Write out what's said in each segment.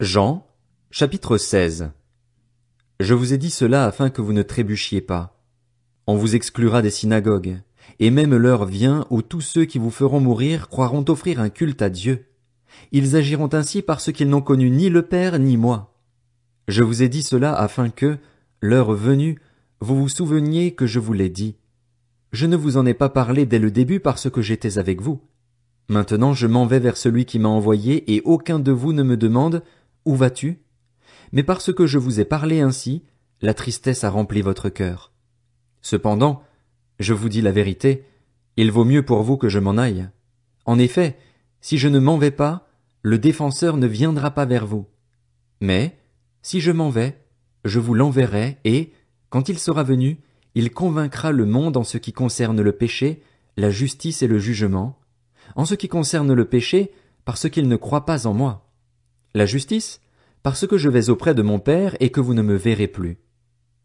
Jean, chapitre 16. Je vous ai dit cela afin que vous ne trébuchiez pas. On vous exclura des synagogues, et même l'heure vient où tous ceux qui vous feront mourir croiront offrir un culte à Dieu. Ils agiront ainsi parce qu'ils n'ont connu ni le Père ni moi. Je vous ai dit cela afin que, l'heure venue, vous vous souveniez que je vous l'ai dit. Je ne vous en ai pas parlé dès le début parce que j'étais avec vous. Maintenant je m'en vais vers celui qui m'a envoyé et aucun de vous ne me demande où vas-tu Mais parce que je vous ai parlé ainsi, la tristesse a rempli votre cœur. Cependant, je vous dis la vérité, il vaut mieux pour vous que je m'en aille. En effet, si je ne m'en vais pas, le défenseur ne viendra pas vers vous. Mais, si je m'en vais, je vous l'enverrai, et, quand il sera venu, il convaincra le monde en ce qui concerne le péché, la justice et le jugement, en ce qui concerne le péché, parce qu'il ne croit pas en moi. La justice, parce que je vais auprès de mon Père et que vous ne me verrez plus.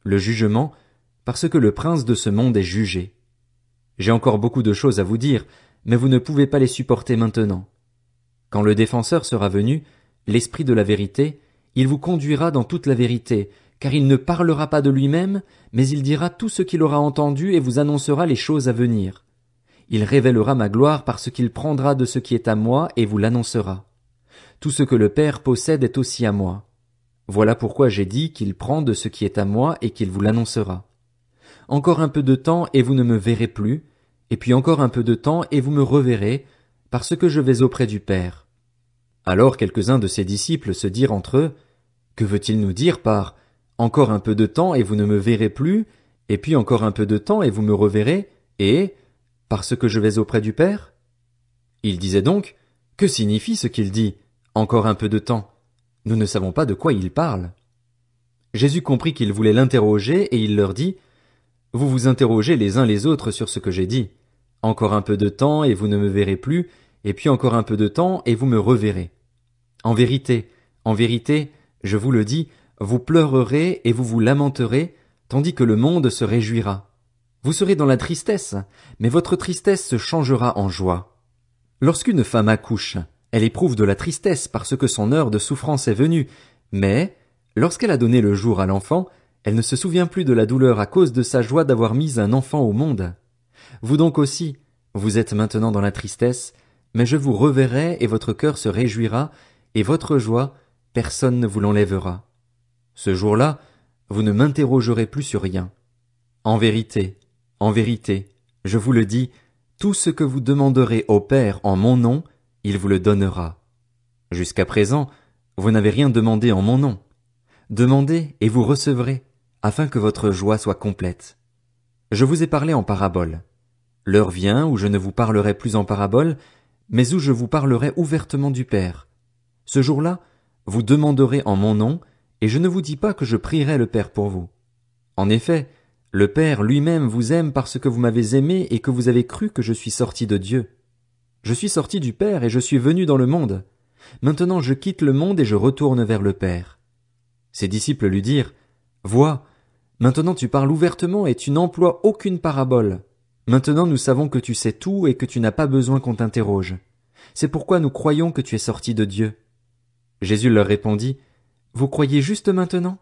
Le jugement, parce que le prince de ce monde est jugé. J'ai encore beaucoup de choses à vous dire, mais vous ne pouvez pas les supporter maintenant. Quand le défenseur sera venu, l'esprit de la vérité, il vous conduira dans toute la vérité, car il ne parlera pas de lui-même, mais il dira tout ce qu'il aura entendu et vous annoncera les choses à venir. Il révélera ma gloire parce qu'il prendra de ce qui est à moi et vous l'annoncera. Tout ce que le Père possède est aussi à moi. Voilà pourquoi j'ai dit qu'il prend de ce qui est à moi et qu'il vous l'annoncera. Encore un peu de temps et vous ne me verrez plus, et puis encore un peu de temps et vous me reverrez, parce que je vais auprès du Père. Alors quelques-uns de ses disciples se dirent entre eux, Que veut-il nous dire par encore un peu de temps et vous ne me verrez plus, et puis encore un peu de temps et vous me reverrez, et parce que je vais auprès du Père? Il disait donc, Que signifie ce qu'il dit? Encore un peu de temps. Nous ne savons pas de quoi il parle. Jésus comprit qu'il voulait l'interroger, et il leur dit. Vous vous interrogez les uns les autres sur ce que j'ai dit. Encore un peu de temps, et vous ne me verrez plus, et puis encore un peu de temps, et vous me reverrez. En vérité, en vérité, je vous le dis, vous pleurerez et vous vous lamenterez, tandis que le monde se réjouira. Vous serez dans la tristesse, mais votre tristesse se changera en joie. Lorsqu'une femme accouche, elle éprouve de la tristesse parce que son heure de souffrance est venue, mais, lorsqu'elle a donné le jour à l'enfant, elle ne se souvient plus de la douleur à cause de sa joie d'avoir mis un enfant au monde. Vous donc aussi, vous êtes maintenant dans la tristesse, mais je vous reverrai et votre cœur se réjouira, et votre joie, personne ne vous l'enlèvera. Ce jour-là, vous ne m'interrogerez plus sur rien. En vérité, en vérité, je vous le dis, tout ce que vous demanderez au Père en mon nom, il vous le donnera. Jusqu'à présent, vous n'avez rien demandé en mon nom. Demandez et vous recevrez, afin que votre joie soit complète. Je vous ai parlé en parabole. L'heure vient où je ne vous parlerai plus en parabole, mais où je vous parlerai ouvertement du Père. Ce jour-là, vous demanderez en mon nom, et je ne vous dis pas que je prierai le Père pour vous. En effet, le Père lui-même vous aime parce que vous m'avez aimé et que vous avez cru que je suis sorti de Dieu. Je suis sorti du Père et je suis venu dans le monde. Maintenant je quitte le monde et je retourne vers le Père. Ses disciples lui dirent, Vois, maintenant tu parles ouvertement et tu n'emploies aucune parabole. Maintenant nous savons que tu sais tout et que tu n'as pas besoin qu'on t'interroge. C'est pourquoi nous croyons que tu es sorti de Dieu. Jésus leur répondit, Vous croyez juste maintenant?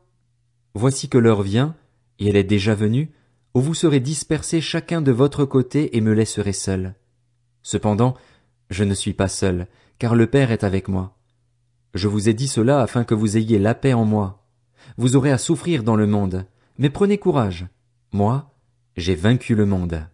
Voici que l'heure vient, et elle est déjà venue, où vous serez dispersés chacun de votre côté et me laisserez seul. Cependant, je ne suis pas seul, car le Père est avec moi. Je vous ai dit cela afin que vous ayez la paix en moi. Vous aurez à souffrir dans le monde, mais prenez courage. Moi, j'ai vaincu le monde.